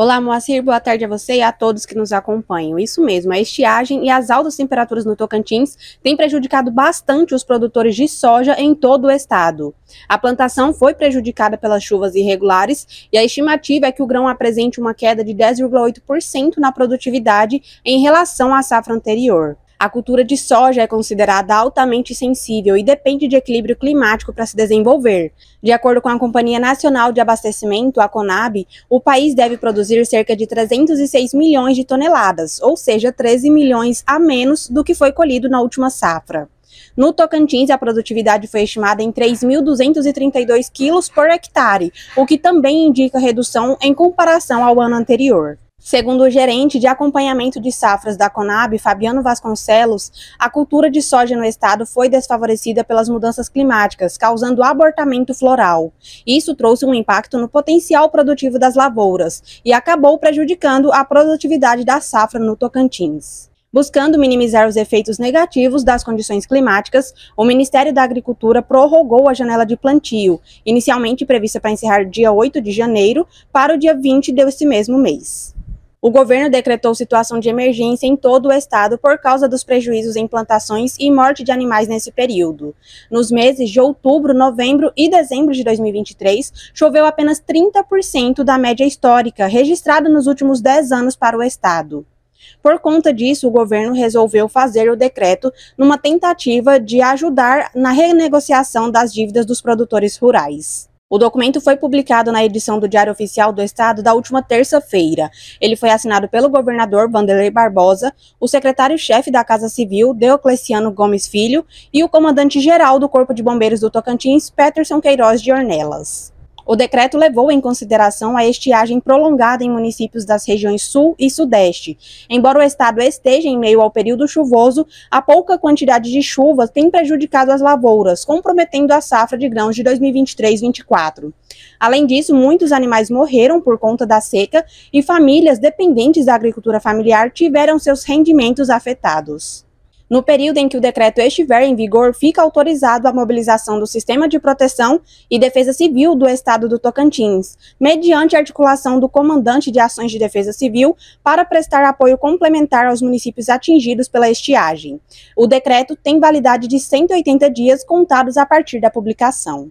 Olá, Moacir, boa tarde a você e a todos que nos acompanham. Isso mesmo, a estiagem e as altas temperaturas no Tocantins têm prejudicado bastante os produtores de soja em todo o estado. A plantação foi prejudicada pelas chuvas irregulares e a estimativa é que o grão apresente uma queda de 10,8% na produtividade em relação à safra anterior. A cultura de soja é considerada altamente sensível e depende de equilíbrio climático para se desenvolver. De acordo com a Companhia Nacional de Abastecimento, a Conab, o país deve produzir cerca de 306 milhões de toneladas, ou seja, 13 milhões a menos do que foi colhido na última safra. No Tocantins, a produtividade foi estimada em 3.232 quilos por hectare, o que também indica redução em comparação ao ano anterior. Segundo o gerente de acompanhamento de safras da Conab, Fabiano Vasconcelos, a cultura de soja no estado foi desfavorecida pelas mudanças climáticas, causando abortamento floral. Isso trouxe um impacto no potencial produtivo das lavouras e acabou prejudicando a produtividade da safra no Tocantins. Buscando minimizar os efeitos negativos das condições climáticas, o Ministério da Agricultura prorrogou a janela de plantio, inicialmente prevista para encerrar dia 8 de janeiro, para o dia 20 deste mesmo mês. O governo decretou situação de emergência em todo o estado por causa dos prejuízos em plantações e morte de animais nesse período. Nos meses de outubro, novembro e dezembro de 2023, choveu apenas 30% da média histórica registrada nos últimos 10 anos para o estado. Por conta disso, o governo resolveu fazer o decreto numa tentativa de ajudar na renegociação das dívidas dos produtores rurais. O documento foi publicado na edição do Diário Oficial do Estado da última terça-feira. Ele foi assinado pelo governador Vanderlei Barbosa, o secretário-chefe da Casa Civil, Deocleciano Gomes Filho, e o comandante-geral do Corpo de Bombeiros do Tocantins, Peterson Queiroz de Ornelas. O decreto levou em consideração a estiagem prolongada em municípios das regiões Sul e Sudeste. Embora o estado esteja em meio ao período chuvoso, a pouca quantidade de chuva tem prejudicado as lavouras, comprometendo a safra de grãos de 2023-24. Além disso, muitos animais morreram por conta da seca e famílias dependentes da agricultura familiar tiveram seus rendimentos afetados. No período em que o decreto estiver em vigor, fica autorizado a mobilização do Sistema de Proteção e Defesa Civil do Estado do Tocantins, mediante articulação do Comandante de Ações de Defesa Civil, para prestar apoio complementar aos municípios atingidos pela estiagem. O decreto tem validade de 180 dias contados a partir da publicação.